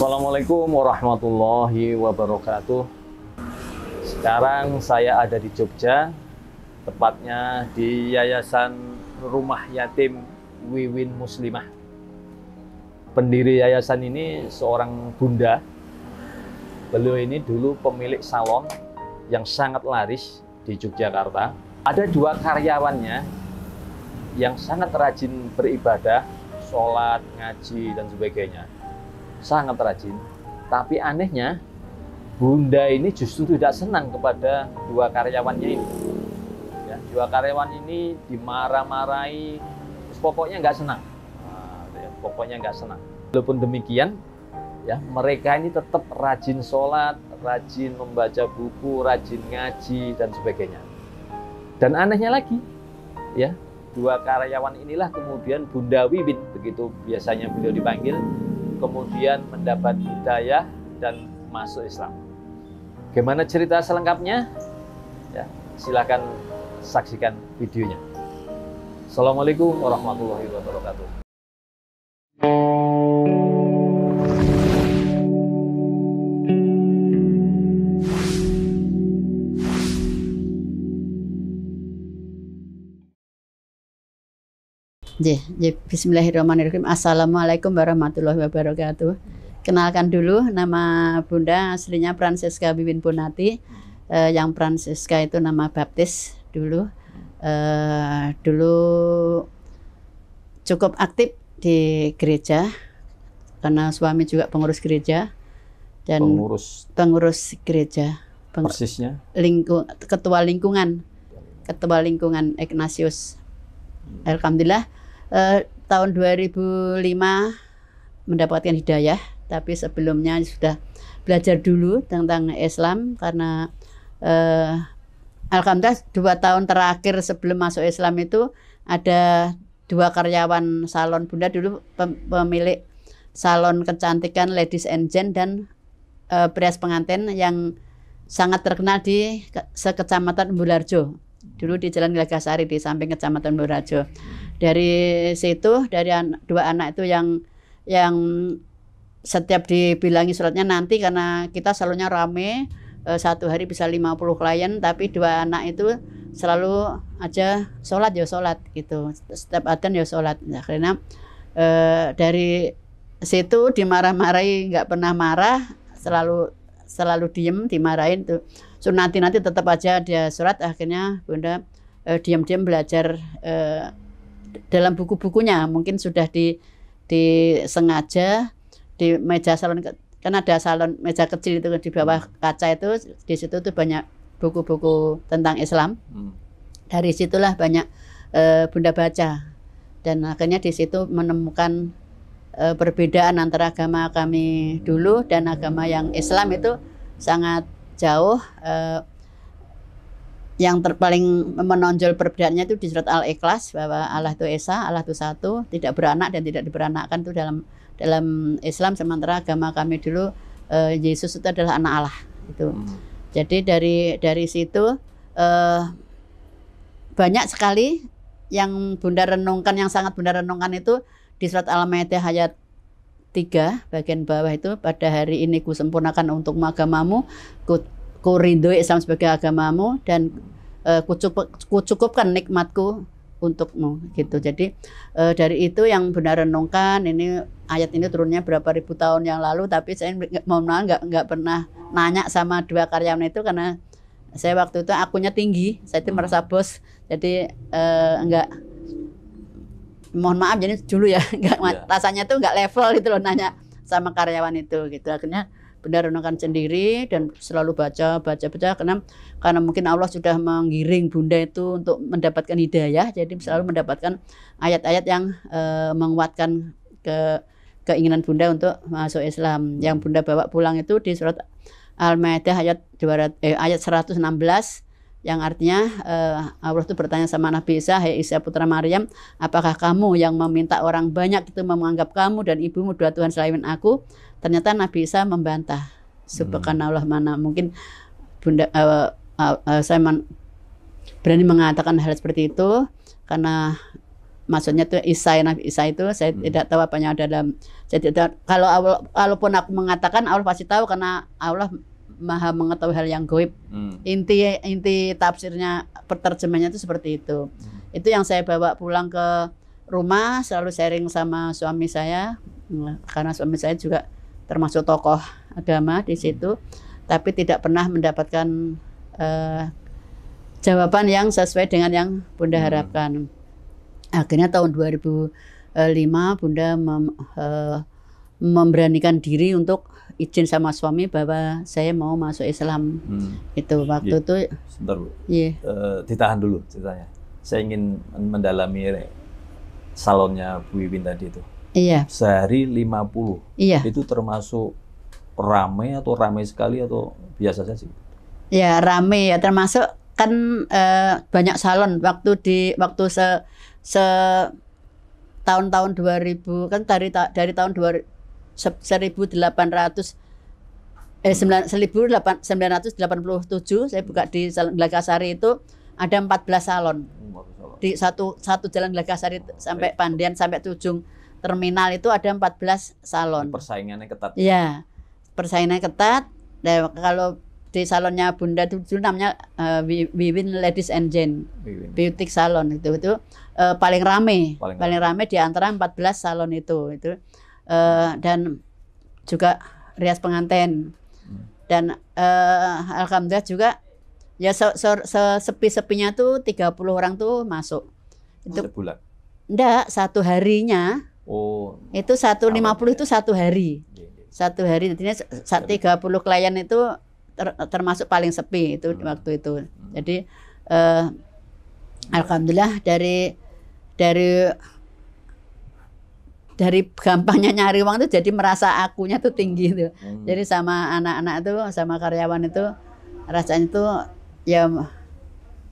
Assalamualaikum warahmatullahi wabarakatuh. Sekarang saya ada di Jogja, tepatnya di Yayasan Rumah Yatim Wiwin Muslimah. Pendiri yayasan ini seorang bunda. Beliau ini dulu pemilik salon yang sangat laris di Yogyakarta. Ada dua karyawannya yang sangat rajin beribadah, sholat, ngaji, dan sebagainya sangat rajin. Tapi anehnya, Bunda ini justru tidak senang kepada dua karyawannya ini. Ya, dua karyawan ini dimarah-marahi, pokoknya nggak senang. Nah, ya, pokoknya nggak senang. Walaupun demikian, ya mereka ini tetap rajin sholat, rajin membaca buku, rajin ngaji dan sebagainya. Dan anehnya lagi, ya dua karyawan inilah kemudian Bunda Wiwin begitu biasanya beliau dipanggil kemudian mendapat hidayah dan masuk Islam. Gimana cerita selengkapnya? Ya, silahkan saksikan videonya. Assalamualaikum warahmatullahi wabarakatuh. Jih, bismillahirrahmanirrahim. Assalamualaikum warahmatullahi wabarakatuh. Kenalkan dulu nama Bunda aslinya Francesca Bibin Bonati. Eh, yang Francesca itu nama baptis dulu. Eh, dulu cukup aktif di gereja karena suami juga pengurus gereja dan pengurus pengurus gereja. Peng, persisnya lingkung, ketua lingkungan ketua lingkungan Ignatius. Hmm. Alhamdulillah eh, tahun 2005 mendapatkan hidayah, tapi sebelumnya sudah belajar dulu tentang Islam karena eh, alhamdulillah dua tahun terakhir sebelum masuk Islam itu ada dua karyawan salon bunda dulu pemilik salon kecantikan ladies and gen dan eh, prias pengantin yang sangat terkenal di sekecamatan Bularjo dulu di Jalan Gagasari di samping Kecamatan Borajo. Dari situ dari an dua anak itu yang yang setiap dibilangi suratnya nanti karena kita selalunya rame eh, satu hari bisa 50 klien tapi dua anak itu selalu aja sholat ya sholat gitu setiap aten ya sholat nah, karena e, dari situ dimarah-marahi nggak pernah marah selalu selalu diem dimarahin tuh so, nanti nanti tetap aja dia surat akhirnya bunda eh, diam-diam belajar eh, dalam buku-bukunya mungkin sudah di disengaja di meja salon kan ada salon meja kecil itu di bawah hmm. kaca itu di situ tuh banyak buku-buku tentang Islam hmm. dari situlah banyak eh, bunda baca dan akhirnya di situ menemukan Eh, perbedaan antara agama kami dulu dan agama yang Islam itu sangat jauh. Eh, yang terpaling menonjol perbedaannya itu di surat Al-Ikhlas bahwa Allah itu Esa, Allah itu satu, tidak beranak dan tidak diberanakan itu dalam dalam Islam sementara agama kami dulu eh, Yesus itu adalah anak Allah itu. Hmm. Jadi dari dari situ eh, banyak sekali yang Bunda renungkan yang sangat Bunda renungkan itu di surat Al-Maidah ayat 3 bagian bawah itu pada hari ini ku sempurnakan untuk agamamu ku, ku rindu Islam sebagai agamamu dan uh, ku, cukup, ku cukupkan nikmatku untukmu gitu. Jadi uh, dari itu yang benar renungkan ini ayat ini turunnya berapa ribu tahun yang lalu tapi saya mau maaf nggak nggak pernah nanya sama dua karyawan itu karena saya waktu itu akunya tinggi, saya itu merasa bos. Jadi uh, eh, enggak mohon maaf jadi dulu ya nggak yeah. rasanya tuh nggak level gitu loh nanya sama karyawan itu gitu akhirnya benar renungkan sendiri dan selalu baca baca baca karena karena mungkin Allah sudah menggiring bunda itu untuk mendapatkan hidayah jadi selalu mendapatkan ayat-ayat yang e, menguatkan ke keinginan bunda untuk masuk Islam yang bunda bawa pulang itu di surat Al-Maidah ayat 200, eh, ayat 116 yang artinya uh, Allah itu bertanya sama Nabi Isa, hey Isa putra Maryam, apakah kamu yang meminta orang banyak itu menganggap kamu dan ibumu dua Tuhan selain aku?" Ternyata Nabi Isa membantah. Hmm. Allah mana mungkin Bunda uh, uh, uh, saya man, berani mengatakan hal seperti itu karena maksudnya tuh Isa Nabi Isa itu saya hmm. tidak tahu apa yang ada dalam saya tidak kalau Allah, kalaupun aku mengatakan Allah pasti tahu karena Allah maha mengetahui hal yang goib. Hmm. Inti inti tafsirnya terjemahnya itu seperti itu. Hmm. Itu yang saya bawa pulang ke rumah selalu sharing sama suami saya karena suami saya juga termasuk tokoh agama di situ, hmm. tapi tidak pernah mendapatkan uh, jawaban yang sesuai dengan yang Bunda hmm. harapkan. Akhirnya tahun 2005 Bunda mem, uh, memberanikan diri untuk izin sama suami bahwa saya mau masuk Islam. Hmm. Itu waktu iya. itu. Sebentar bu. Yeah. Iya. Uh, ditahan dulu ceritanya. Saya ingin mendalami salonnya Bu Iwin tadi itu. Iya. Yeah. Sehari 50. Iya. Itu termasuk rame atau rame sekali atau biasa saja sih? Ya rame ya termasuk kan uh, banyak salon waktu di waktu se se tahun-tahun 2000 kan dari dari tahun 2000 1800 eh 1987 saya buka di Jalan Glakasari itu ada 14 salon. Di satu satu jalan Glakasari sampai Pandian sampai Tujung terminal itu ada 14 salon. Persaingannya ketat. Iya. Persaingannya ketat. Nah, kalau di salonnya Bunda itu dulu namanya uh, Wiwin Ladies and Gen Beauty Salon itu itu uh, paling rame, paling, paling rame. rame di antara 14 salon itu itu uh, dan juga rias pengantin dan uh, alhamdulillah juga ya se -se -se sepi-sepinya tuh 30 orang tuh masuk. Oh, itu Enggak, satu harinya. Oh. Itu puluh itu ya? satu hari. Iya, iya, iya. Satu hari nantinya saat puluh klien itu ter termasuk paling sepi itu hmm. waktu itu. Hmm. Jadi uh, alhamdulillah dari dari dari gampangnya nyari uang itu jadi merasa akunya tuh tinggi itu. Hmm. Jadi sama anak-anak itu, sama karyawan itu rasanya itu ya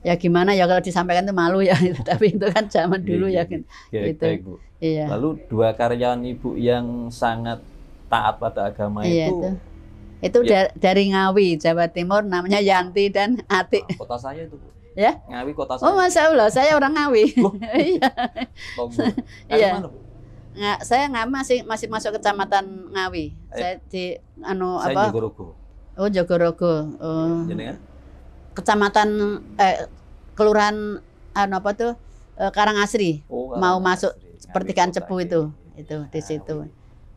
ya gimana ya kalau disampaikan itu malu ya tapi itu kan zaman dulu iya, ya, ya, ya gitu. Baik, Bu. Iya. Lalu dua karyawan Ibu yang sangat taat pada agama iya, itu, itu ya. dari Ngawi, Jawa Timur, namanya Yanti dan Ati. Nah, kota saya itu, Ya? Ngawi kota oh, saya. Oh, Masya Allah, saya orang Ngawi. Iya. Iya nggak saya nggak masih masih masuk kecamatan Ngawi. Eh, saya di anu saya apa? Jogorogo. Oh Jogorogo. Oh. Jenengan? Kecamatan eh, kelurahan anu apa tuh eh, Karangasri. Oh, Mau Asri. masuk pertigaan Cepu itu ya. itu di ah, situ.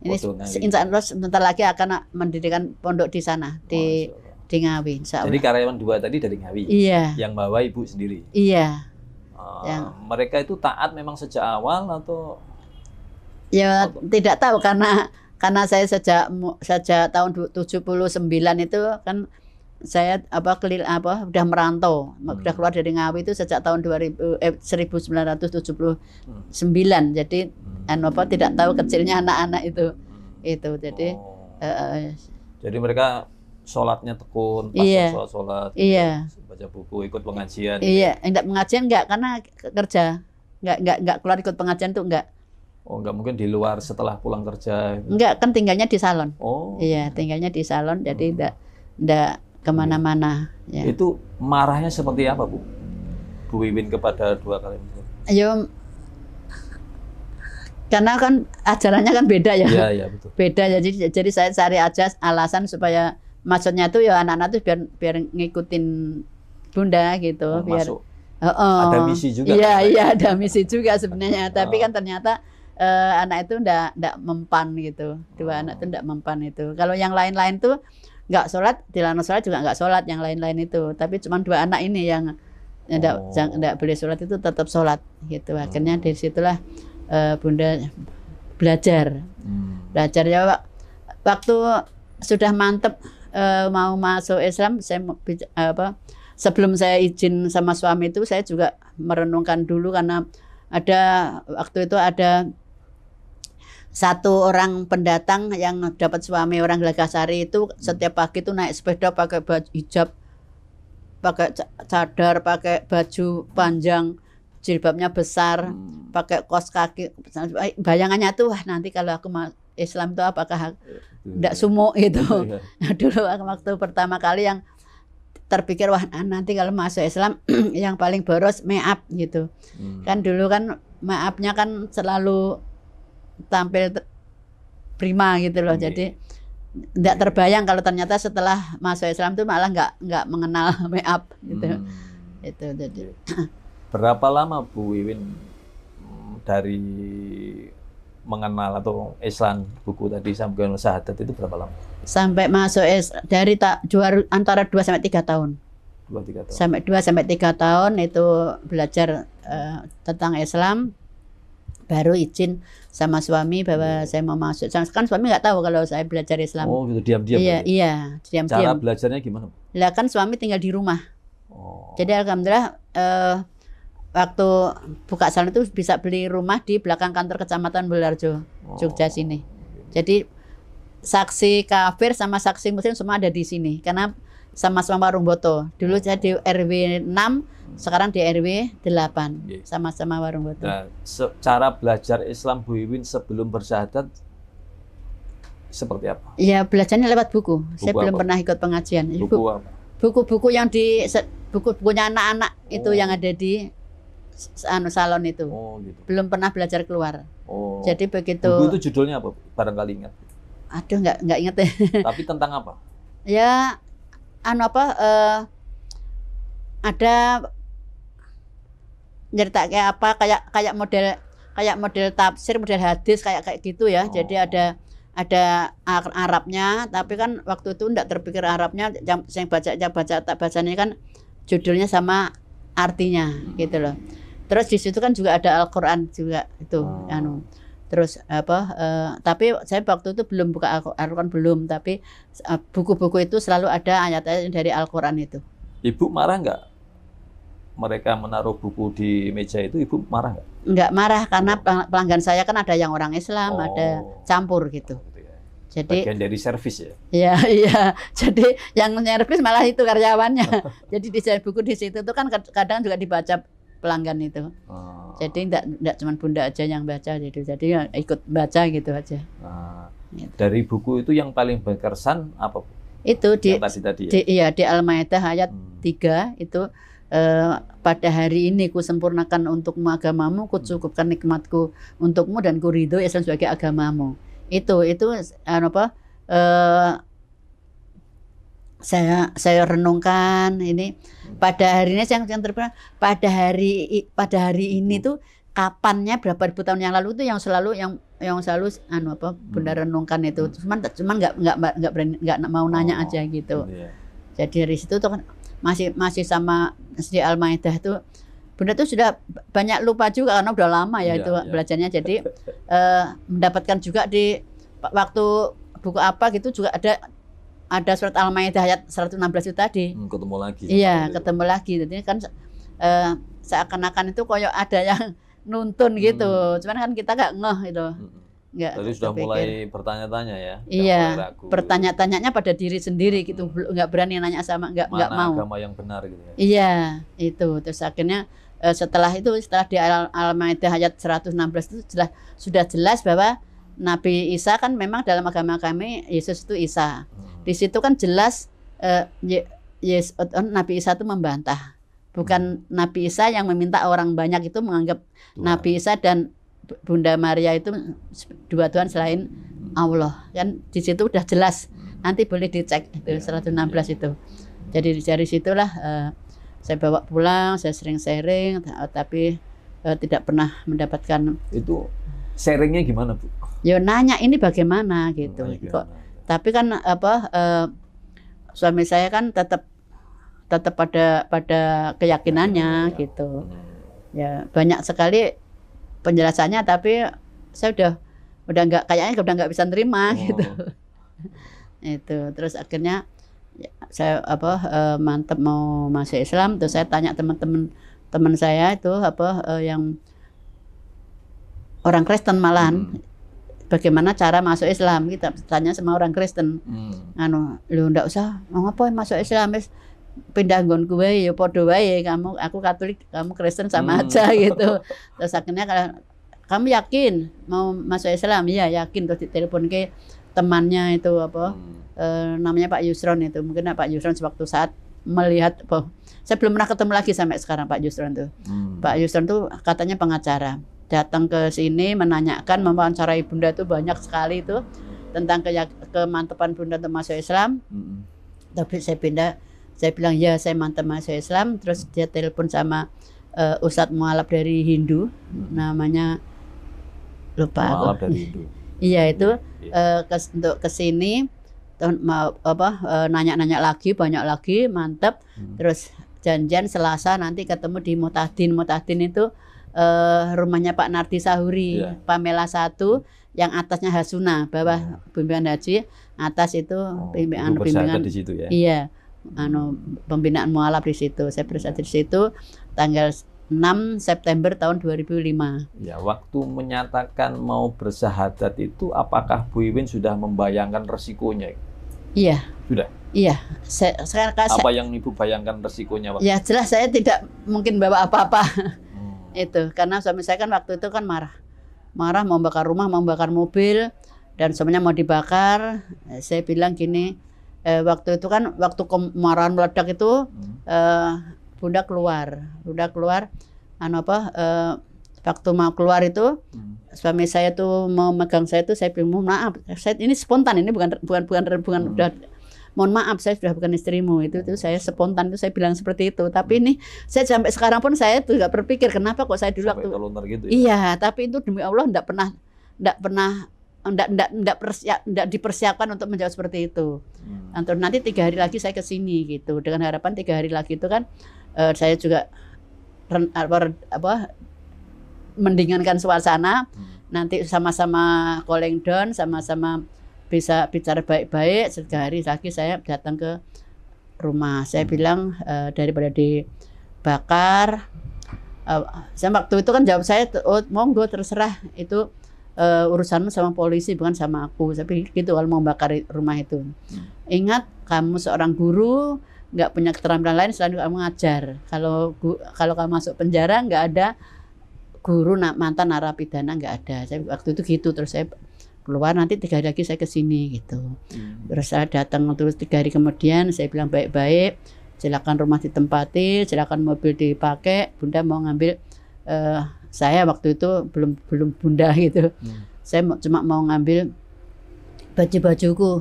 Ini insya Allah sebentar lagi akan mendirikan pondok di sana di di Ngawi. Insya Allah. Jadi karyawan dua tadi dari Ngawi. Iya. Yang bawa ibu sendiri. Iya. Ah, yang... Mereka itu taat memang sejak awal atau Ya apa? Oh. tidak tahu karena karena saya sejak sejak tahun 79 itu kan saya apa kelil apa udah merantau hmm. udah keluar dari Ngawi itu sejak tahun 2000 eh, 1979 hmm. jadi hmm. anu apa tidak tahu kecilnya anak-anak itu hmm. itu jadi oh. uh, jadi mereka sholatnya tekun pas iya, sholat sholat gitu. iya. baca buku ikut pengajian iya gitu. enggak pengajian enggak karena kerja enggak enggak enggak keluar ikut pengajian tuh enggak Oh, enggak mungkin di luar setelah pulang kerja. Enggak, kan tinggalnya di salon. Oh. Iya, tinggalnya di salon, jadi hmm. enggak enggak kemana-mana. Ya. Itu marahnya seperti apa, Bu? Bu Wiwin kepada dua kali itu? Ya, karena kan ajarannya kan beda ya. Iya, iya betul. Beda jadi jadi saya cari aja alasan supaya maksudnya tuh ya anak-anak tuh biar biar ngikutin bunda gitu, oh, biar. Masuk. oh, ada misi juga. Iya, kan? iya ada misi juga sebenarnya. Tapi oh. kan ternyata uh, anak itu ndak ndak mempan gitu dua oh. anak itu ndak mempan itu kalau yang lain-lain tuh nggak sholat dilarang sholat juga nggak sholat yang lain-lain itu tapi cuma dua anak ini yang ndak oh. ndak boleh sholat itu tetap sholat gitu akhirnya hmm. disitulah uh, eh, bunda belajar hmm. belajar ya Pak. waktu sudah mantep uh, mau masuk Islam saya apa sebelum saya izin sama suami itu saya juga merenungkan dulu karena ada waktu itu ada satu orang pendatang yang dapat suami orang Gelagasari itu hmm. setiap pagi itu naik sepeda pakai baju hijab, pakai cadar, pakai baju panjang, jilbabnya besar, hmm. pakai kos kaki. Bayangannya tuh wah nanti kalau aku Islam tuh apakah tidak sumo itu. Dulu waktu pertama kali yang terpikir wah nanti kalau masuk Islam yang paling boros meap gitu. Hmm. Kan dulu kan maafnya kan selalu tampil prima gitu loh. Jadi tidak terbayang kalau ternyata setelah masuk Islam itu malah nggak nggak mengenal make up gitu. Hmm. Itu jadi. Berapa lama Bu Wiwin mm, dari mengenal atau Islam buku tadi sampai syahadat itu berapa lama? Sampai masuk es dari tak juara antara 2 sampai 3 tahun. 2 3 tahun. Sampai 2 sampai 3 tahun itu belajar uh, tentang Islam baru izin sama suami bahwa iya. saya mau masuk. Kan suami nggak tahu kalau saya belajar Islam. Oh gitu diam-diam. Iya iya diam-diam. Cara belajarnya gimana? Lah kan suami tinggal di rumah. Oh. Jadi alhamdulillah eh, waktu buka salon itu bisa beli rumah di belakang kantor kecamatan Belarjo, oh. Jogja sini. Jadi saksi kafir sama saksi muslim semua ada di sini karena sama sama Warung Boto. Dulu oh. saya di RW 6 sekarang di RW 8 iya. sama-sama yeah. warung betul. Nah, cara belajar Islam Bu Iwin sebelum bersyahadat seperti apa? Iya, belajarnya lewat buku. buku Saya apa? belum pernah ikut pengajian. Buku Buku-buku yang di buku-bukunya anak-anak oh. itu yang ada di anu salon itu. Oh, gitu. Belum pernah belajar keluar. Oh. Jadi begitu. Buku itu judulnya apa? Barangkali ingat. Aduh, nggak nggak ingat ya. Tapi tentang apa? ya, anu apa? Uh, ada nyerita kayak apa kayak kayak model kayak model tafsir model hadis kayak kayak gitu ya oh. jadi ada ada Arabnya tapi kan waktu itu enggak terpikir Arabnya yang, yang baca yang baca tak bacanya kan judulnya sama artinya hmm. gitu loh terus di situ kan juga ada Al-Qur'an juga itu oh. anu terus apa uh, tapi saya waktu itu belum buka Al-Qur'an belum tapi eh, buku-buku uh, itu selalu ada ayat-ayat dari Al-Qur'an itu Ibu marah nggak mereka menaruh buku di meja itu ibu marah nggak? Nggak marah karena pelanggan saya kan ada yang orang Islam, oh. ada campur gitu. Oh, gitu ya. Jadi bagian dari servis ya. Iya, iya. Jadi yang servis malah itu karyawannya. Jadi desain buku di situ itu kan kadang juga dibaca pelanggan itu. Oh. Jadi enggak enggak cuma Bunda aja yang baca gitu. Jadi ya ikut baca gitu aja. Nah, gitu. Dari buku itu yang paling berkesan apa? Itu di, yang tadi, tadi ya? di iya di Al-Maidah ayat hmm. 3 itu Eh, pada hari ini ku sempurnakan untukmu agamamu, ku hmm. cukupkan nikmatku untukmu dan ku ridho Islam sebagai agamamu. Itu itu anu apa? Eh, saya saya renungkan ini pada hari ini yang yang terberat pada hari pada hari ini hmm. tuh kapannya berapa ribu tahun yang lalu tuh yang selalu yang yang selalu anu apa hmm. bunda renungkan itu cuman cuman nggak nggak nggak berani nggak mau nanya oh, aja gitu iya. jadi dari situ tuh kan masih masih sama Sri Al-Maidah itu Bunda tuh sudah banyak lupa juga karena udah lama ya, ya itu ya. belajarnya. Jadi eh, mendapatkan juga di waktu buku apa gitu juga ada ada surat Al-Maidah ayat 116 itu tadi. Hmm, ketemu lagi. Iya, iya, ketemu lagi. Jadi kan eh, seakan-akan itu koyo ada yang nuntun gitu. Hmm. Cuman kan kita nggak ngeh gitu. Hmm. Enggak, Tadi sudah pikir. mulai bertanya-tanya ya. Iya. Bertanya-tanyanya pada diri sendiri hmm. gitu, nggak berani nanya sama, nggak nggak mau. agama yang benar gitu ya. Iya, itu. Terus akhirnya eh, setelah itu setelah di Al-Maidah ayat 116 itu sudah sudah jelas bahwa Nabi Isa kan memang dalam agama kami Yesus itu Isa. Hmm. Di situ kan jelas uh, Yes, eh, Nabi Isa itu membantah. Bukan hmm. Nabi Isa yang meminta orang banyak itu menganggap Tuhan. Nabi Isa dan Bunda Maria itu dua Tuhan selain Allah kan di situ udah jelas nanti boleh dicek itu iya. 116 itu jadi dari situlah uh, saya bawa pulang saya sering sharing tapi uh, tidak pernah mendapatkan itu sharingnya gimana bu? Ya nanya ini bagaimana gitu oh, nanya kok gimana? tapi kan apa uh, suami saya kan tetap tetap pada pada keyakinannya ya, gitu hmm. ya banyak sekali penjelasannya tapi saya udah udah nggak kayaknya udah nggak bisa nerima oh. gitu itu terus akhirnya ya, saya apa eh, mantep mau masuk Islam terus saya tanya teman-teman teman saya itu apa eh, yang orang Kristen malahan hmm. bagaimana cara masuk Islam kita gitu. tanya sama orang Kristen hmm. anu lu ndak usah mau ngapain masuk Islam pindah nggon gue ya podo wae kamu aku Katolik kamu Kristen sama hmm. aja gitu terus akhirnya kalau kamu yakin mau masuk Islam iya yakin terus ditelepon ke temannya itu apa hmm. e, namanya Pak Yusron itu mungkin Pak Yusron sewaktu saat melihat apa oh, saya belum pernah ketemu lagi sampai sekarang Pak Yusron tuh hmm. Pak Yusron tuh katanya pengacara datang ke sini menanyakan mewawancarai bunda tuh banyak sekali itu tentang ke kemantapan bunda untuk masuk Islam hmm. tapi saya pindah saya bilang ya saya mantan mahasiswa Islam terus dia telepon sama uh, Ustadz Mualaf dari Hindu namanya lupa dari Hindu iya itu yeah. Iya. uh, kes, untuk kesini mau apa uh, nanya-nanya lagi banyak lagi mantap hmm. terus janjian Selasa nanti ketemu di Mutahdin Mutahdin itu uh, rumahnya Pak Nardi Sahuri yeah. Pamela satu yang atasnya Hasuna bawah iya. pimpinan bimbingan haji atas itu oh, bimbingan bimbingan di situ ya iya anu pembinaan mualaf di situ. Saya berstatus di situ tanggal 6 September tahun 2005. Ya, waktu menyatakan mau bersahadat itu apakah Bu Iwin sudah membayangkan resikonya? Iya. Sudah. Iya. Saya, saya, saya, apa yang Ibu bayangkan resikonya waktu? Ya, jelas saya tidak mungkin bawa apa-apa. Hmm. itu karena suami saya kan waktu itu kan marah. Marah mau bakar rumah, mau bakar mobil dan semuanya mau dibakar. Saya bilang gini, eh, waktu itu kan waktu kemarahan meledak itu hmm. eh, bunda keluar bunda keluar anu apa eh, waktu mau keluar itu hmm. suami saya tuh mau megang saya tuh saya bilang maaf saya ini spontan ini bukan bukan bukan bukan hmm. udah mohon maaf saya sudah bukan istrimu itu itu saya spontan itu saya bilang seperti itu tapi hmm. ini saya sampai sekarang pun saya tuh nggak berpikir kenapa kok saya dulu sampai waktu gitu ya? iya tapi itu demi Allah tidak pernah tidak pernah enggak enggak enggak, persiap enggak dipersiapkan untuk menjawab seperti itu. Hmm. nanti tiga hari lagi saya ke sini gitu dengan harapan tiga hari lagi itu kan uh, saya juga ren, apa, apa mendinginkan suasana hmm. nanti sama-sama calling down sama-sama bisa bicara baik-baik tiga hari lagi saya datang ke rumah saya hmm. bilang uh, daripada dibakar uh, saya waktu itu kan jawab saya oh monggo terserah itu uh, urusanmu sama polisi bukan sama aku tapi gitu kalau mau bakar rumah itu hmm. ingat kamu seorang guru nggak punya keterampilan lain selain kamu ngajar kalau kalau kamu masuk penjara nggak ada guru mantan narapidana nggak ada saya waktu itu gitu terus saya keluar nanti tiga hari lagi saya ke sini gitu hmm. terus saya datang terus tiga hari kemudian saya bilang baik-baik silakan rumah ditempati silakan mobil dipakai bunda mau ngambil uh, saya waktu itu belum belum bunda gitu. Hmm. Saya cuma mau ngambil baju-bajuku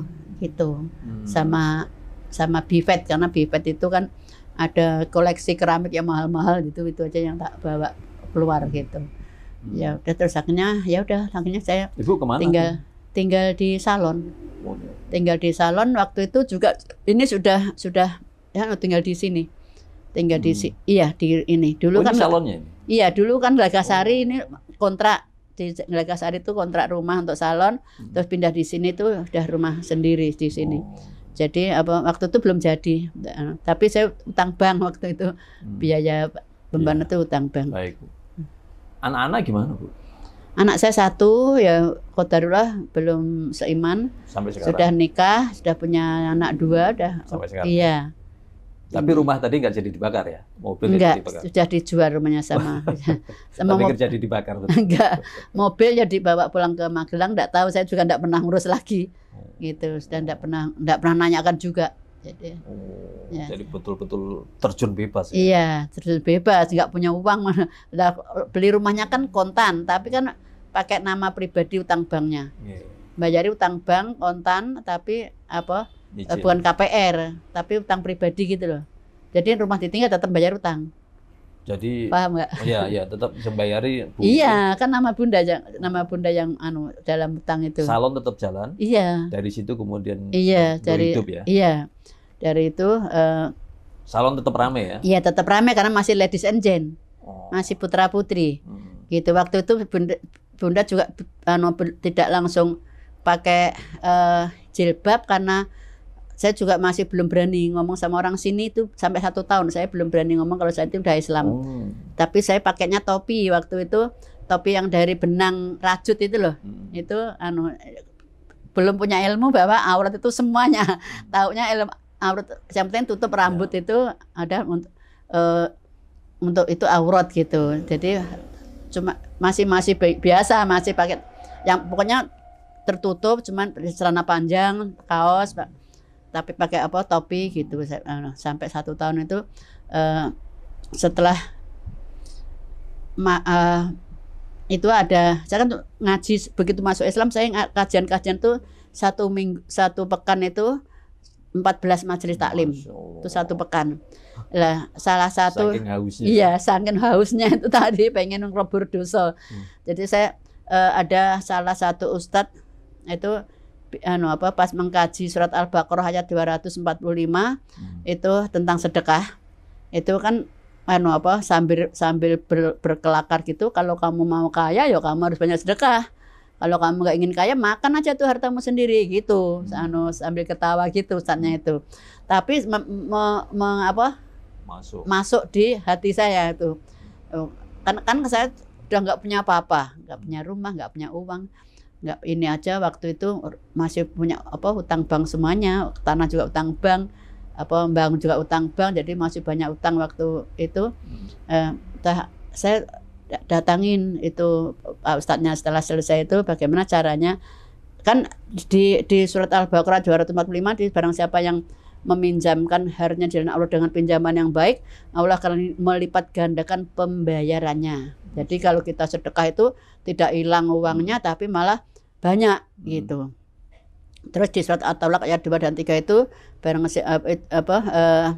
gitu. Hmm. Sama sama Bivet karena Bivet itu kan ada koleksi keramik yang mahal-mahal gitu itu aja yang tak bawa keluar gitu. Hmm. Ya udah terus akhirnya ya udah akhirnya saya Ibu kemana tinggal tinggal di salon. Oh, ya. Tinggal di salon waktu itu juga ini sudah sudah ya tinggal di sini. Tinggal hmm. di iya di ini. Dulu oh, kan ini salonnya ini Iya, dulu kan Glagasari oh. ini kontrak di Glagasari itu kontrak rumah untuk salon, hmm. terus pindah di sini tuh udah rumah sendiri di sini. Oh. Jadi apa waktu itu belum jadi. Tapi saya utang bank waktu itu hmm. biaya beban ya. itu utang bank. Baik. Anak-anak gimana, Bu? Anak saya satu ya kodarullah belum seiman. Sudah nikah, sudah punya anak dua, hmm. udah. Sampai sekarang. Iya. Tapi hmm. rumah tadi nggak jadi dibakar ya? Mobil Enggak, jadi dibakar. sudah dijual rumahnya sama. sama Tapi jadi dibakar. Enggak, mobil ya dibawa pulang ke Magelang. Nggak tahu, saya juga nggak pernah ngurus lagi. Hmm. Gitu, dan nggak pernah nggak pernah nanyakan juga. Jadi, oh, ya. jadi betul-betul terjun bebas. Ya? Iya, terjun bebas. Nggak punya uang. Nah, beli rumahnya kan kontan, tapi kan pakai nama pribadi utang banknya. Yeah. Bayari utang bank kontan, tapi apa? Nyicil. Eh, bukan KPR tapi utang pribadi gitu loh jadi rumah ditinggal tetap bayar utang jadi paham nggak oh, iya iya tetap membayari iya kan nama bunda yang nama bunda yang anu dalam utang itu salon tetap jalan iya dari situ kemudian iya dari hidup ya iya dari itu uh, salon tetap rame ya iya tetap rame karena masih ladies and gent oh. masih putra putri hmm. gitu waktu itu bunda, bunda juga anu tidak langsung pakai uh, jilbab karena saya juga masih belum berani ngomong sama orang sini itu sampai satu tahun. Saya belum berani ngomong kalau saya itu udah Islam. Oh. Tapi saya pakainya topi waktu itu topi yang dari benang rajut itu loh. Hmm. Itu anu belum punya ilmu bahwa aurat itu semuanya. Hmm. Taunya ilmu aurat yang penting tutup rambut ya. itu ada untuk uh, untuk itu aurat gitu. Jadi cuma masih masih biasa masih pakai yang pokoknya tertutup cuman celana panjang kaos tapi pakai apa topi gitu anu, sampai satu tahun itu uh, setelah ma, uh, itu ada saya kan ngaji begitu masuk Islam saya kajian-kajian tuh satu minggu satu pekan itu 14 majelis taklim itu satu pekan lah salah satu saking iya saking hausnya itu tadi pengen ngrobur dosa hmm. jadi saya uh, ada salah satu ustadz itu anu apa pas mengkaji surat Al-Baqarah ayat 245 hmm. itu tentang sedekah. Itu kan anu apa sambil sambil ber, berkelakar gitu kalau kamu mau kaya ya kamu harus banyak sedekah. Kalau kamu nggak ingin kaya makan aja tuh hartamu sendiri gitu. Hmm. Anu sambil ketawa gitu ustaznya itu. Tapi me, me, me, apa masuk masuk di hati saya itu. Oh, kan kan saya udah nggak punya apa-apa, nggak punya rumah, nggak punya uang nggak ini aja waktu itu masih punya apa utang bank semuanya tanah juga utang bank apa bank juga utang bank jadi masih banyak utang waktu itu hmm. eh, saya datangin itu Pak Ustadznya setelah selesai itu bagaimana caranya kan di di surat Al-Baqarah 245 di barang siapa yang meminjamkan harinya di Allah dengan pinjaman yang baik Allah akan melipat gandakan pembayarannya jadi hmm. kalau kita sedekah itu tidak hilang uangnya hmm. tapi malah banyak hmm. gitu. Terus di surat At-Talaq ayat 2 dan 3 itu barang siapa eh, apa uh,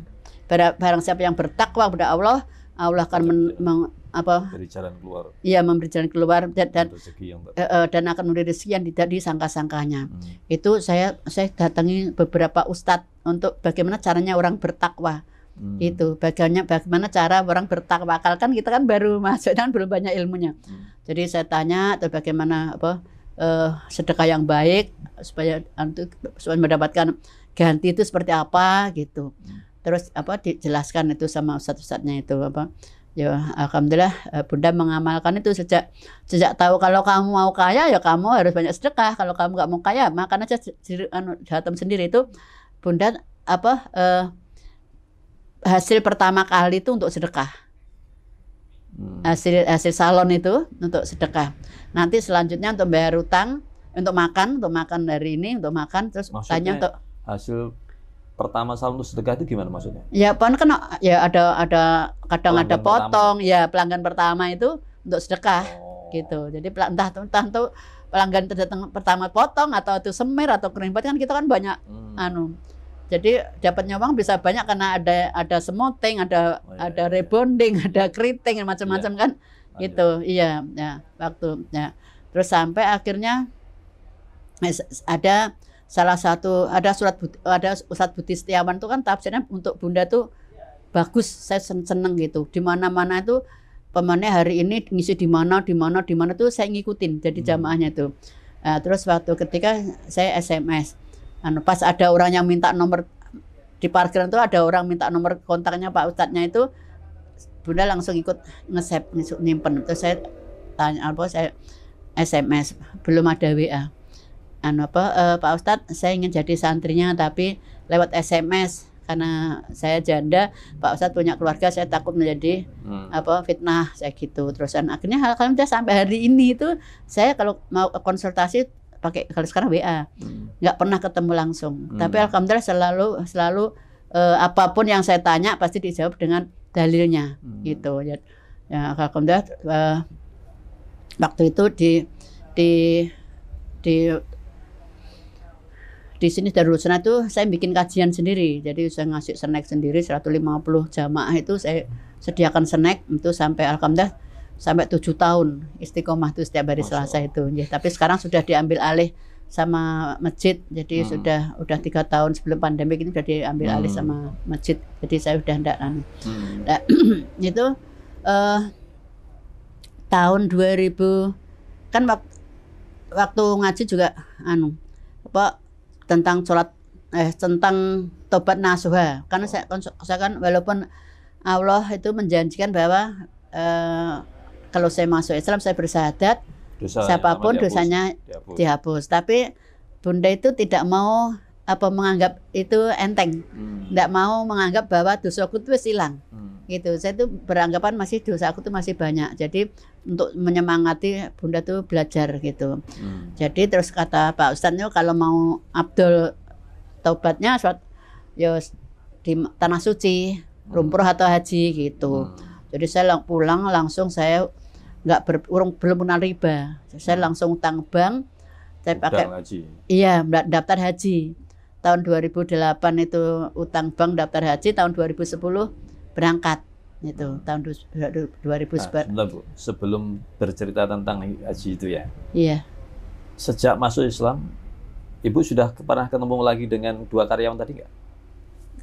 barang barang siapa yang bertakwa kepada Allah, Allah akan men, meng, apa memberi jalan keluar. Iya, memberi jalan keluar dan dan, yang uh, dan akan memberi rezeki yang tidak disangka-sangkanya. Hmm. Itu saya saya datangi beberapa ustadz untuk bagaimana caranya orang bertakwa. Hmm. Itu bagaimana bagaimana cara orang bertakwa. Kan kita kan baru masuk dan belum banyak ilmunya. Hmm. Jadi saya tanya atau bagaimana apa uh, sedekah yang baik supaya untuk anu, supaya mendapatkan ganti itu seperti apa gitu. Terus apa dijelaskan itu sama ustadz-ustadznya itu apa. Ya alhamdulillah eh, Bunda mengamalkan itu sejak sejak tahu kalau kamu mau kaya ya kamu harus banyak sedekah. Kalau kamu nggak mau kaya makan aja jatuh anu, sendiri itu Bunda apa eh, hasil pertama kali itu untuk sedekah Hmm. hasil hasil salon itu untuk sedekah. Nanti selanjutnya untuk bayar utang, untuk makan, untuk makan dari ini, untuk makan terus Maksudnya, tanya untuk hasil pertama salon untuk sedekah itu gimana maksudnya? Ya, pon kan ya ada ada kadang pelanggan ada potong, pertama. ya pelanggan pertama itu untuk sedekah oh. gitu. Jadi entah entah itu pelanggan terdatang pertama potong atau itu semir atau kering kan kita kan banyak hmm. anu jadi dapatnya uang bisa banyak karena ada ada semoting, ada oh, iya, ada iya. rebonding, ada keriting macam-macam iya. kan. Lanjut. Gitu. Iya, ya, waktu ya. Terus sampai akhirnya ada salah satu ada surat ada Ustaz Budi Setiawan itu kan tafsirnya untuk Bunda tuh bagus, saya seneng gitu. Di mana-mana itu pemennya hari ini ngisi di mana, di mana, di mana tuh saya ngikutin. Jadi hmm. jamaahnya tuh. Nah, terus waktu ketika saya SMS, anu pas ada orang yang minta nomor di parkiran itu ada orang minta nomor kontaknya Pak Ustadznya itu Bunda langsung ikut ngesep nyimpen terus saya tanya apa saya SMS belum ada WA anu apa e, Pak Ustadz saya ingin jadi santrinya tapi lewat SMS karena saya janda Pak Ustadz punya keluarga saya takut menjadi hmm. apa fitnah saya gitu terus dan akhirnya hal, -hal, sampai hari ini itu saya kalau mau konsultasi pakai kalau sekarang WA hmm. nggak pernah ketemu langsung hmm. tapi alhamdulillah selalu selalu uh, apapun yang saya tanya pasti dijawab dengan dalilnya hmm. gitu ya, ya alhamdulillah uh, waktu itu di di di di sini Darul Sunnah itu saya bikin kajian sendiri. Jadi saya ngasih snack sendiri 150 jamaah itu saya sediakan snack itu sampai alhamdulillah sampai tujuh tahun istiqomah itu setiap hari Masalah. Selasa itu. Ya, tapi sekarang sudah diambil alih sama masjid, jadi hmm. sudah udah tiga tahun sebelum pandemi ini sudah diambil hmm. alih sama masjid. Jadi saya sudah tidak anu. hmm. nah, itu uh, tahun 2000 kan wak waktu ngaji juga anu apa tentang sholat eh tentang tobat nasuha karena oh. saya, saya kan walaupun Allah itu menjanjikan bahwa eh, kalau saya masuk Islam saya bersahadat siapapun dihapus, dosanya dihapus. dihapus. Tapi Bunda itu tidak mau apa menganggap itu enteng, hmm. tidak mau menganggap bahwa dosaku itu hilang. Hmm. Gitu. Saya tuh beranggapan masih dosaku itu masih banyak. Jadi untuk menyemangati Bunda tuh belajar gitu. Hmm. Jadi terus kata Pak Ustadznya kalau mau Abdul taubatnya ya di tanah suci, hmm. rumpur atau haji gitu. Hmm. Jadi saya pulang langsung saya nggak berurung belum kenal riba. Saya hmm. langsung utang bank. Saya pakai haji. Iya, daftar haji. Tahun 2008 itu utang bank daftar haji, tahun 2010 berangkat itu hmm. tahun 2000 nah, sebelum bercerita tentang haji itu ya iya sejak masuk Islam ibu sudah pernah ketemu lagi dengan dua karyawan tadi nggak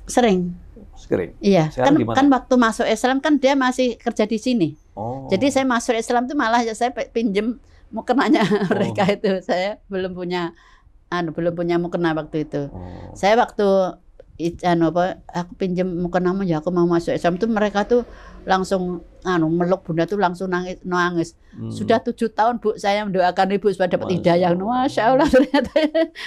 sering sering iya Sekarang kan gimana? kan waktu masuk Islam kan dia masih kerja di sini Oh. Jadi saya masuk Islam itu malah ya saya pinjem mukenanya oh. mereka itu. Saya belum punya anu belum punya mukena waktu itu. Oh. Saya waktu anu apa aku pinjem mukenamu ya aku mau masuk Islam itu mereka tuh langsung anu meluk bunda tuh langsung nangis nangis hmm. sudah tujuh tahun bu saya mendoakan ibu supaya dapat hidayah masya Allah ternyata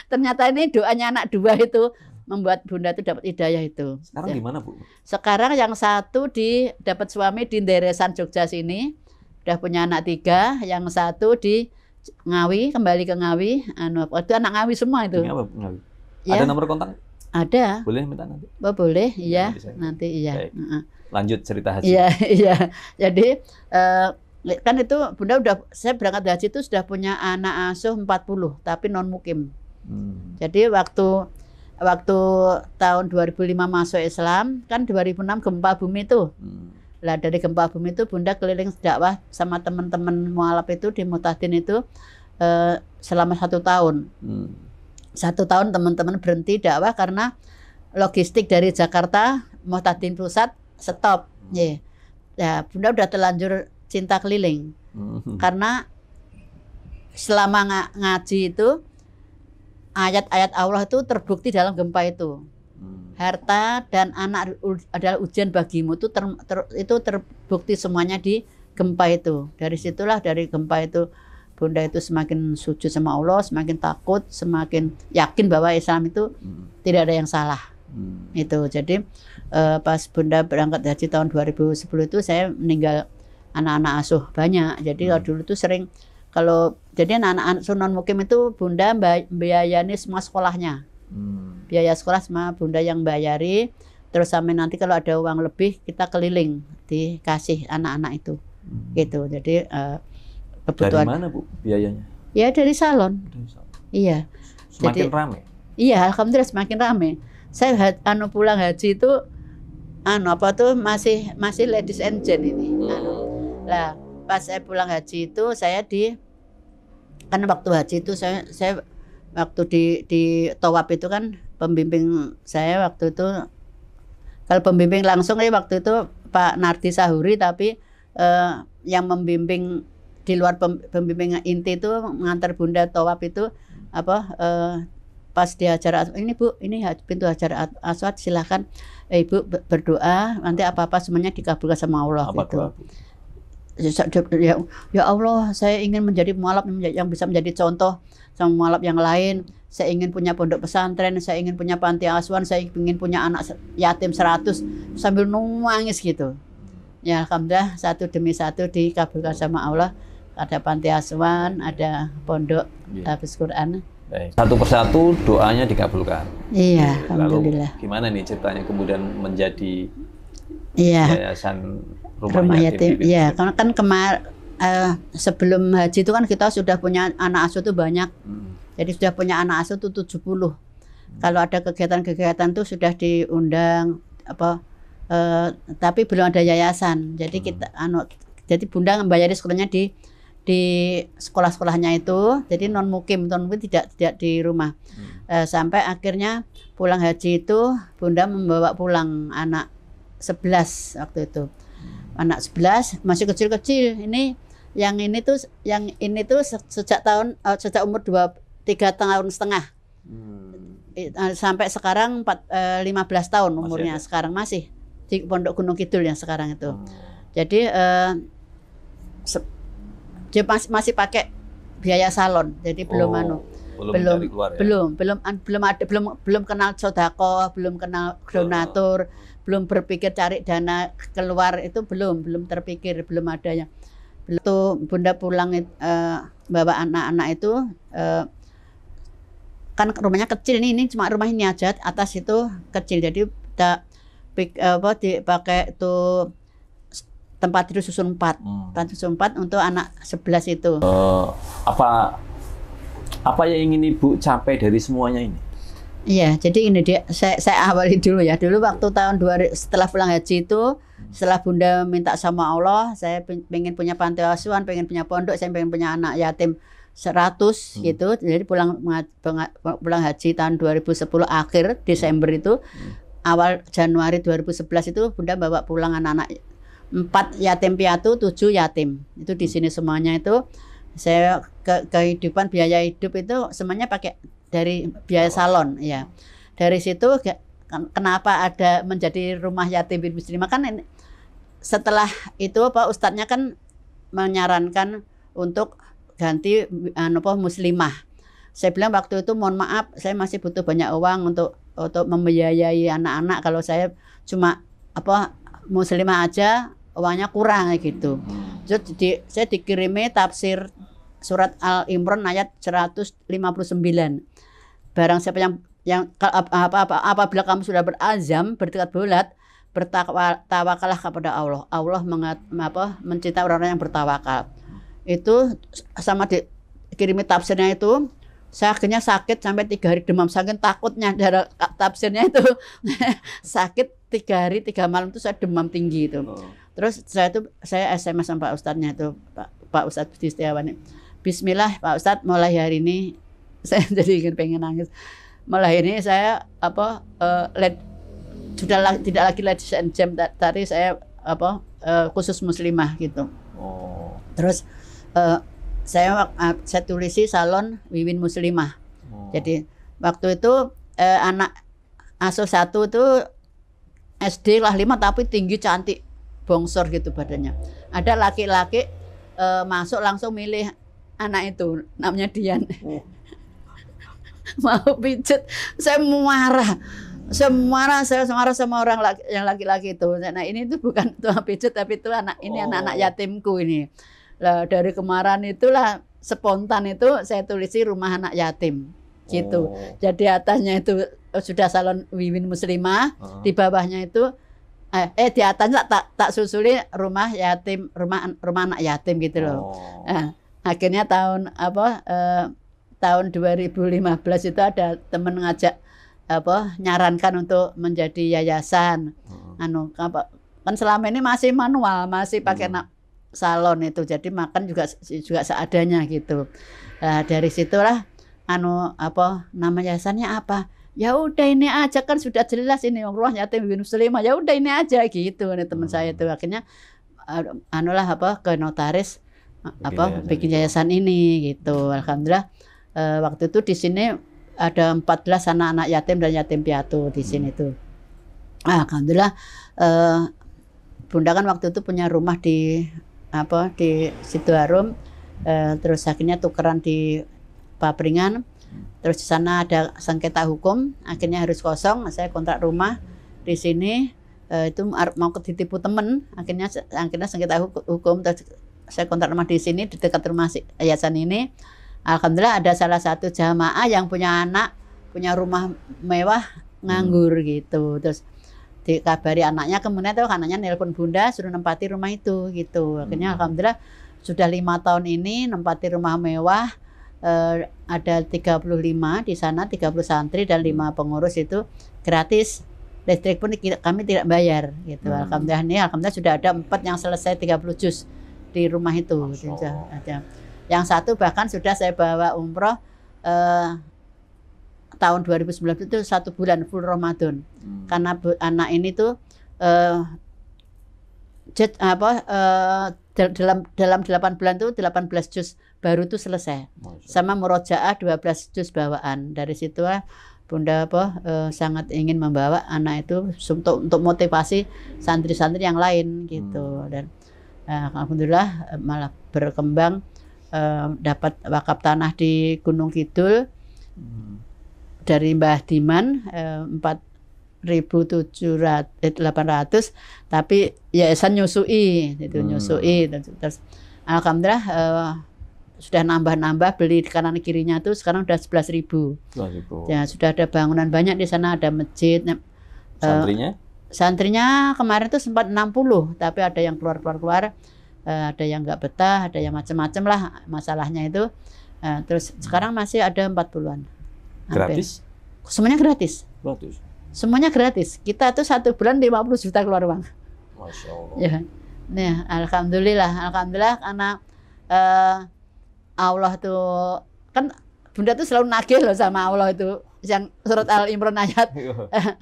ternyata ini doanya anak dua itu membuat Bunda itu dapat hidayah itu. Sekarang ya. di mana, Bu? Sekarang yang satu di dapat suami di Deresan Jogja sini, udah punya anak tiga, yang satu di Ngawi, kembali ke Ngawi. Anu, itu anak Ngawi semua itu. apa, Ngawi? Ya. Ada nomor kontak? Ada. Boleh minta nanti? Oh, boleh, iya. Ya, nanti iya. Lanjut cerita haji. Iya, iya. Jadi uh, kan itu Bunda udah saya berangkat haji itu sudah punya anak asuh 40 tapi non mukim. Hmm. Jadi waktu waktu tahun 2005 masuk Islam kan 2006 gempa bumi itu hmm. lah dari gempa bumi itu bunda keliling dakwah sama teman-teman mualaf itu di mutahdin itu eh, selama satu tahun hmm. satu tahun teman-teman berhenti dakwah karena logistik dari Jakarta mutahdin pusat stop hmm. yeah. ya bunda udah terlanjur cinta keliling hmm. karena selama ng ngaji itu ayat-ayat Allah itu terbukti dalam gempa itu. Hmm. Harta dan anak adalah ujian bagimu itu ter, ter, itu terbukti semuanya di gempa itu. Dari situlah dari gempa itu Bunda itu semakin sujud sama Allah, semakin takut, semakin yakin bahwa Islam itu hmm. tidak ada yang salah. Hmm. Itu. Jadi uh, pas Bunda berangkat haji tahun 2010 itu saya meninggal anak-anak asuh banyak. Jadi hmm. kalau dulu tuh sering kalau jadi anak-anak Sunan Mukim itu Bunda biayanya semua sekolahnya. Hmm. Biaya sekolah semua Bunda yang bayari. Terus sampai nanti kalau ada uang lebih kita keliling dikasih anak-anak itu. Hmm. Gitu. Jadi uh, kebutuhan. Dari mana Bu biayanya? Ya dari salon. Dari salon. Iya. Semakin jadi, ramai. Iya, alhamdulillah semakin ramai. Saya anu pulang haji itu anu apa tuh masih masih ladies and gentlemen ini. Anu. Hmm. Lah, pas saya pulang haji itu saya di kan waktu haji itu saya saya waktu di di tawaf itu kan pembimbing saya waktu itu kalau pembimbing langsung ya waktu itu Pak Nardi Sahuri tapi eh, yang membimbing di luar pembimbing inti itu mengantar bunda tawaf itu apa eh, pas di hajar ini bu ini pintu hajar aswad silahkan eh, ibu berdoa nanti apa apa semuanya dikabulkan sama Allah apa gitu. Ya, ya, ya Allah saya ingin menjadi mualaf yang bisa menjadi contoh sama mualaf yang lain saya ingin punya pondok pesantren saya ingin punya panti asuhan saya ingin punya anak yatim 100 sambil nangis gitu ya alhamdulillah satu demi satu dikabulkan sama Allah ada panti asuhan ada pondok yeah. habis Quran Baik. Satu persatu doanya dikabulkan. Iya, alhamdulillah. Lalu gimana nih ceritanya kemudian menjadi Iya. Yayasan rumah, rumah yatim. Iya, karena kan kemar eh, sebelum haji itu kan kita sudah punya anak asuh itu banyak. Hmm. Jadi sudah punya anak asuh itu 70. Hmm. Kalau ada kegiatan-kegiatan tuh sudah diundang apa eh, tapi belum ada yayasan. Jadi hmm. kita anu jadi Bunda membayari sekolahnya di di sekolah-sekolahnya itu jadi non mukim non mukim tidak tidak di rumah hmm. e, sampai akhirnya pulang haji itu bunda membawa pulang anak sebelas waktu itu. Anak sebelas masih kecil-kecil. Ini yang ini tuh yang ini tuh sejak tahun uh, sejak umur dua tiga tahun setengah. Hmm. Eh, sampai sekarang 4, uh, 15 tahun umurnya masih sekarang masih di Pondok Gunung Kidul yang sekarang itu. Hmm. Jadi uh, dia masih, masih pakai biaya salon jadi belum oh, anu belum belum keluar, ya? belum belum an, belum ada belum belum kenal sodako belum kenal donatur oh belum berpikir cari dana keluar itu belum belum terpikir belum ada yang itu bunda pulang uh, bawa anak-anak itu uh, kan rumahnya kecil ini ini cuma rumah ini aja atas itu kecil jadi tak pik eh, apa dipakai itu tempat tidur susun empat hmm. tempat susun empat untuk anak sebelas itu uh, apa apa yang ingin ibu capai dari semuanya ini Iya, jadi ini dia saya, saya awali dulu ya. Dulu waktu tahun 2000 setelah pulang haji itu, setelah Bunda minta sama Allah, saya pengen punya panti asuhan, pengen punya pondok, saya pengen punya anak yatim seratus hmm. gitu. Jadi pulang pulang haji tahun 2010 akhir Desember itu hmm. awal Januari 2011 itu Bunda bawa pulang anak-anak empat yatim piatu, tujuh yatim. Itu di hmm. sini semuanya itu saya ke kehidupan biaya hidup itu semuanya pakai dari biaya salon ya dari situ kenapa ada menjadi rumah yatim bin muslimah kan ini, setelah itu Pak Ustadznya kan menyarankan untuk ganti anu apa muslimah saya bilang waktu itu mohon maaf saya masih butuh banyak uang untuk untuk membiayai anak-anak kalau saya cuma apa muslimah aja uangnya kurang gitu jadi saya dikirimi tafsir surat Al-Imran ayat 159. Barang siapa yang yang apa, apa, apa apabila kamu sudah berazam bertekad bulat bertawakalah kepada Allah. Allah mengat, apa, mencinta orang-orang yang bertawakal. Itu sama dikirimi tafsirnya itu saya akhirnya sakit sampai tiga hari demam sakit takutnya dari tafsirnya itu sakit tiga hari tiga malam itu saya demam tinggi itu oh. terus saya itu saya sms sama pak ustadznya itu pak pak ustadz Budi Setiawan Bismillah Pak Ustadz mulai hari ini saya jadi ingin pengen nangis. Mulai hari ini saya apa uh, eh, led, sudah la, tidak lagi ladies and jam tadi saya apa uh, khusus muslimah gitu. Oh. Terus uh, saya uh, saya tulisi salon Wiwin Muslimah. Oh. Jadi waktu itu uh, anak asuh satu tuh SD lah lima tapi tinggi cantik bongsor gitu badannya. Ada laki-laki uh, masuk langsung milih anak itu namanya Dian oh. mau pijet saya marah saya marah saya marah sama orang laki, yang laki-laki itu nah ini tuh bukan tuh pijet tapi itu anak ini oh. anak-anak yatimku ini lah dari kemarin itulah spontan itu saya tulisi rumah anak yatim gitu oh. jadi atasnya itu oh, sudah salon Wiwin Muslimah uh-huh. di bawahnya itu eh, eh di atasnya tak tak, tak susuli rumah yatim rumah rumah anak yatim gitu loh oh. eh akhirnya tahun apa uh, tahun 2015 itu ada temen ngajak apa nyarankan untuk menjadi yayasan hmm. anu apa, kan selama ini masih manual masih pakai hmm. salon itu jadi makan juga juga seadanya gitu nah, dari situlah anu apa nama yayasannya apa ya udah ini aja kan sudah jelas ini ruah yatim bin muslimah ya udah ini aja gitu nih teman hmm. saya itu akhirnya anulah apa ke notaris apa yayasan bikin yayasan ini. gitu. Alhamdulillah uh, waktu itu di sini ada 14 anak-anak yatim dan yatim piatu di hmm. sini tuh. alhamdulillah uh, Bunda kan waktu itu punya rumah di apa di situarum uh, eh, terus akhirnya tukeran di Papringan. Terus di sana ada sengketa hukum, akhirnya harus kosong. Saya kontrak rumah di sini itu mau ketitipu temen akhirnya akhirnya sengketa hukum saya kontrak rumah di sini di dekat rumah yayasan ini alhamdulillah ada salah satu jamaah yang punya anak punya rumah mewah hmm. nganggur hmm. gitu terus dikabari anaknya kemudian tuh anaknya nelpon bunda suruh nempati rumah itu gitu akhirnya hmm. alhamdulillah sudah lima tahun ini nempati rumah mewah eh, ada 35 di sana 30 santri dan hmm. lima pengurus itu gratis listrik pun kami tidak bayar gitu hmm. alhamdulillah ini alhamdulillah sudah ada empat yang selesai 30 juz di rumah itu. Gitu Ada. Yang satu bahkan sudah saya bawa umroh eh, tahun 2019 itu satu bulan full Ramadan. Hmm. Karena bu, anak ini tuh eh, jet, apa eh, dalam dalam 8 bulan tuh 18 juz baru tuh selesai. Sama Sama murojaah 12 juz bawaan. Dari situ ah, Bunda apa eh, sangat ingin membawa anak itu untuk untuk motivasi santri-santri yang lain gitu hmm. dan Uh, alhamdulillah eh, malah berkembang eh, dapat wakaf tanah di Gunung Kidul hmm. dari Mbah Diman eh, empat ribu tujuh delapan ratus tapi yayasan nyusui itu hmm. nyusui terus, alhamdulillah eh, sudah nambah-nambah beli di kanan kirinya tuh sekarang udah sebelas ribu. ribu. Ya sudah ada bangunan banyak di sana ada masjid. Santrinya? Eh, Santrinya kemarin itu sempat 60, tapi ada yang keluar-keluar-keluar, eh, ada yang nggak betah, ada yang macam-macam lah masalahnya itu. Eh, terus hmm. sekarang masih ada 40-an. Gratis? Semuanya gratis. Gratis. Semuanya gratis. Kita tuh satu bulan 50 juta keluar uang. Masya Allah. Ya. Nih, alhamdulillah, alhamdulillah karena uh, Allah tuh kan Bunda tuh selalu nagih loh sama Allah itu yang surat Al Imran ayat iya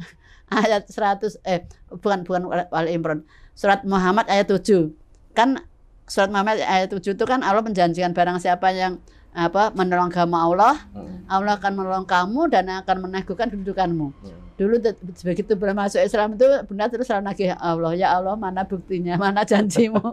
ayat 100 eh bukan bukan Al Imran. Surat Muhammad ayat 7. Kan surat Muhammad ayat 7 itu kan Allah menjanjikan barang siapa yang apa menolong kamu Allah, hmm. Allah akan menolong kamu dan akan meneguhkan kedudukanmu. Hmm. Dulu begitu masuk Islam itu benar terus selalu nagih ya Allah, ya Allah mana buktinya, mana janjimu.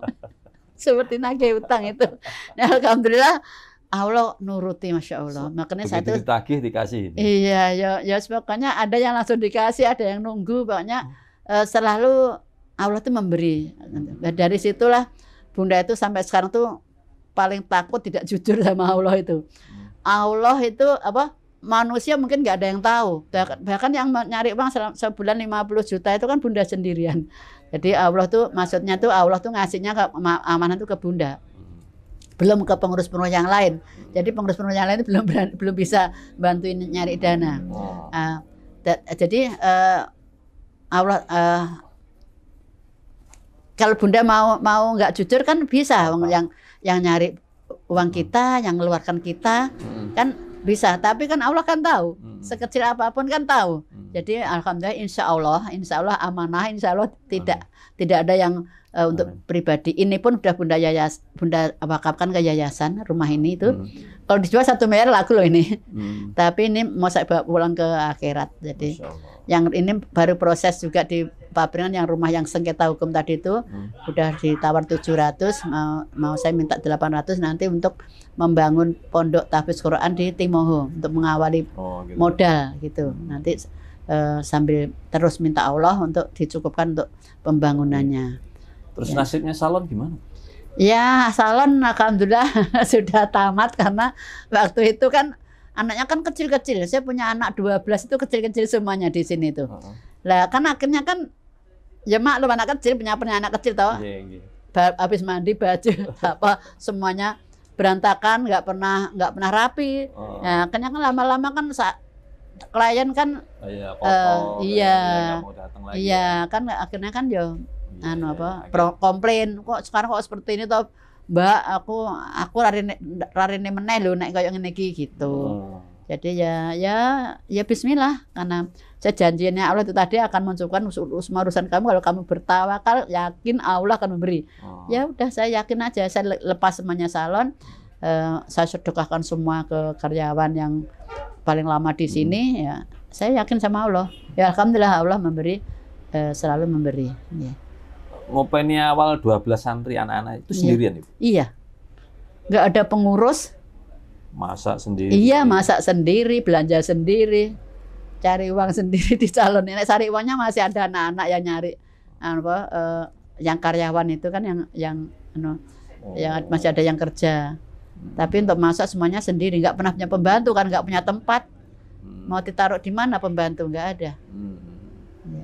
Seperti nagih utang itu. Nah, alhamdulillah Allah nuruti masya Allah. Makanya Begitu satu ditagih dikasih. Iya, ya, ya Sebabnya ada yang langsung dikasih, ada yang nunggu, pokoknya hmm. eh, selalu Allah tuh memberi. Nah, dari situlah Bunda itu sampai sekarang tuh paling takut tidak jujur sama Allah itu. Hmm. Allah itu apa? Manusia mungkin nggak ada yang tahu. Bahkan yang nyari uang sebulan 50 juta itu kan Bunda sendirian. Jadi Allah tuh maksudnya tuh Allah tuh ngasihnya ke, amanah tuh ke Bunda belum ke pengurus pengurus yang lain. Hmm. Jadi pengurus pengurus yang lain belum berani, belum bisa bantuin nyari dana. Uh, jadi uh, Allah uh, kalau bunda mau mau nggak jujur kan bisa yang yang nyari uang hmm. kita, yang mengeluarkan kita, hmm. kan bisa, tapi kan Allah kan tahu. Sekecil apapun kan tahu. Jadi alhamdulillah insya Allah, insya Allah amanah, insya Allah tidak Amin. tidak ada yang uh, untuk Amin. pribadi. Ini pun sudah bunda yayas, bunda wakafkan ke yayasan rumah ini itu. Hmm. Kalau dijual satu miliar laku loh ini. Hmm. Tapi ini mau saya bawa pulang ke akhirat. Jadi yang ini baru proses juga di pabrikan yang rumah yang sengketa hukum tadi itu hmm. udah ditawar 700 mau, mau saya minta 800 nanti untuk membangun pondok tahfiz Quran di Timoho untuk mengawali oh, gitu. modal gitu. Hmm. Nanti uh, sambil terus minta Allah untuk dicukupkan untuk pembangunannya. Terus ya. nasibnya salon gimana? Ya, salon alhamdulillah sudah tamat karena waktu itu kan anaknya kan kecil-kecil. Saya punya anak 12 itu kecil-kecil semuanya di sini tuh. Uh -huh. Lah kan akhirnya kan ya mak, lu anak kecil punya punya anak kecil tau yeah, yeah. habis mandi baju apa semuanya berantakan nggak pernah nggak pernah rapi oh. ya kan lama-lama kan klien kan oh, iya eh, kotor, uh, iya iya, iya, iya, iya ya. kan akhirnya kan yo yeah, anu apa yeah, pro komplain kok sekarang kok seperti ini toh mbak aku aku rarine rarine meneh lho naik koyo ngene gitu oh. Jadi ya ya ya bismillah karena saya janjinya Allah itu tadi akan mencukupkan semua urusan kamu kalau kamu bertawakal yakin Allah akan memberi. Oh. Ya udah saya yakin aja saya lepas semuanya salon eh, saya sedekahkan semua ke karyawan yang paling lama di sini hmm. ya. Saya yakin sama Allah. Ya alhamdulillah Allah memberi eh, selalu memberi ya. Ngopeni awal 12 santri anak-anak itu iya. sendirian, Ibu? Iya. Enggak ada pengurus, Masak sendiri. Iya, masak sendiri, belanja sendiri, cari uang sendiri di calon nenek. Cari uangnya masih ada anak-anak yang nyari anu apa Uh, yang karyawan itu kan yang yang anu, oh. yang masih ada yang kerja. Hmm. Tapi untuk masak semuanya sendiri, nggak pernah punya pembantu kan, nggak punya tempat. Hmm. Mau ditaruh di mana pembantu nggak ada. Hmm.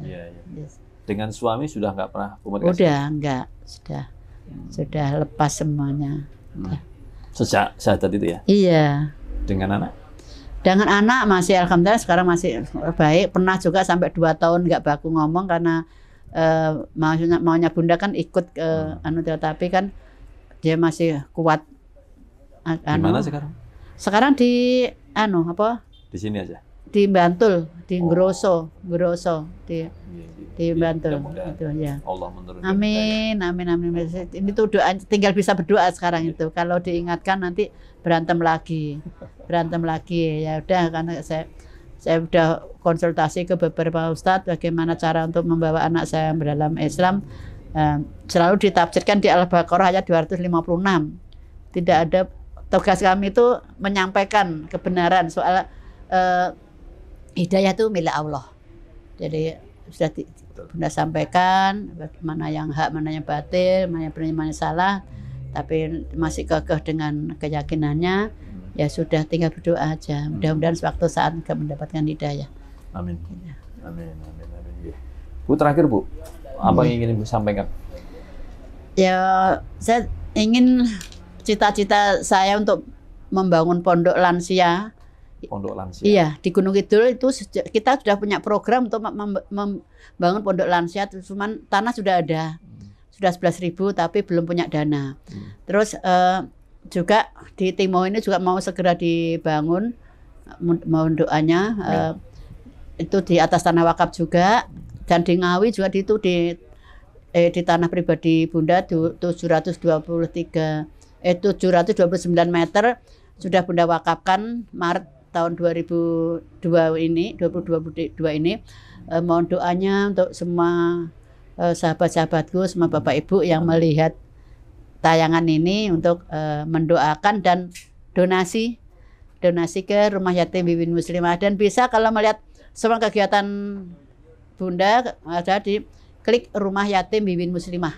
Ya. Ya, ya. Yes. Dengan suami sudah nggak pernah Udah nggak, sudah, hmm. sudah lepas semuanya. Hmm. Sejak syahadat itu ya? Iya. Dengan anak? Dengan anak masih alhamdulillah sekarang masih baik. Pernah juga sampai dua tahun nggak baku ngomong karena uh, maunya maunya bunda kan ikut ke hmm. anu tapi kan dia masih kuat. Anu. Di mana anu? sekarang? Sekarang di anu apa? Di sini aja di Bantul, di oh. Groso, Groso, di, iya, iya, iya. di Bantul. Ya. Itu ya. Allah amin, amin, amin, amin. Ini tuh doa, tinggal bisa berdoa sekarang itu. Kalau diingatkan nanti berantem lagi, berantem lagi. Ya udah, karena saya saya sudah konsultasi ke beberapa ustadz bagaimana cara untuk membawa anak saya dalam Islam ehm, selalu ditafsirkan di Al-Baqarah ayat 256. Tidak ada tugas kami itu menyampaikan kebenaran soal eh, hidayah itu milik Allah. Jadi sudah di, Bunda sampaikan mana yang hak, mana yang batil, mana yang benar, mana yang salah. Tapi masih kekeh dengan keyakinannya, hmm. ya sudah tinggal berdoa aja. Hmm. Mudah-mudahan sewaktu saat kita mendapatkan hidayah. Amin. Ya. Amin, amin, amin. Ya. Bu terakhir Bu, apa yang hmm. ingin Ibu sampaikan? Ya, saya ingin cita-cita saya untuk membangun pondok lansia pondok lansia. Iya, di Gunung Kidul itu kita sudah punya program untuk membangun pondok lansia, cuman tanah sudah ada. Hmm. Sudah 11 ribu tapi belum punya dana. Hmm. Terus eh, juga di Timo ini juga mau segera dibangun mau doanya eh, itu di atas tanah wakaf juga dan di Ngawi juga di itu di eh, di tanah pribadi Bunda 723 eh 729 meter sudah Bunda wakafkan Maret tahun 2002 ini 2022 ini eh, mohon doanya untuk semua eh, sahabat-sahabatku semua Bapak Ibu yang melihat tayangan ini untuk eh, mendoakan dan donasi donasi ke rumah yatim Bibin Muslimah dan bisa kalau melihat semua kegiatan Bunda ada di klik rumah yatim Bibin Muslimah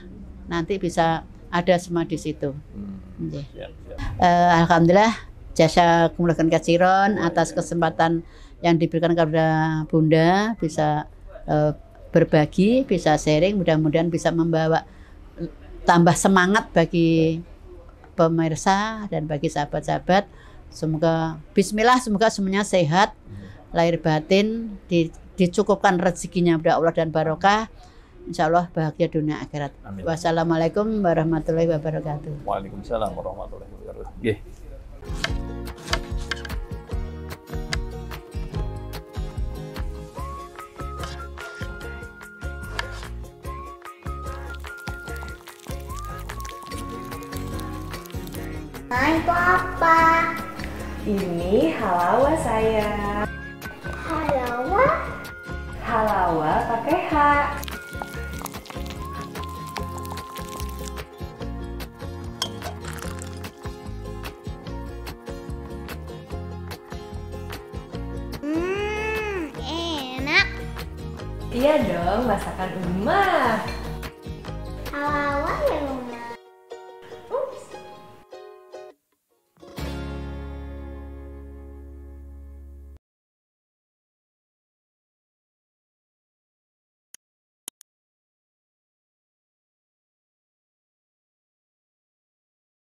nanti bisa ada semua di situ. Hmm. Yeah. Yeah, yeah. Uh, Alhamdulillah jasa kumulakan kaciron atas kesempatan yang diberikan kepada Bunda bisa uh, berbagi, bisa sharing, mudah-mudahan bisa membawa tambah semangat bagi pemirsa dan bagi sahabat-sahabat. Semoga bismillah semoga semuanya sehat lahir batin di, dicukupkan rezekinya pada Allah dan barokah. Insya Allah bahagia dunia akhirat. Amin. Wassalamualaikum warahmatullahi wabarakatuh. Waalaikumsalam warahmatullahi wabarakatuh. Hai itu apa? Ini halawa saya Halawa? Halawa pakai H. Hmm, enak. Iya dong, masakan rumah. Halawa ya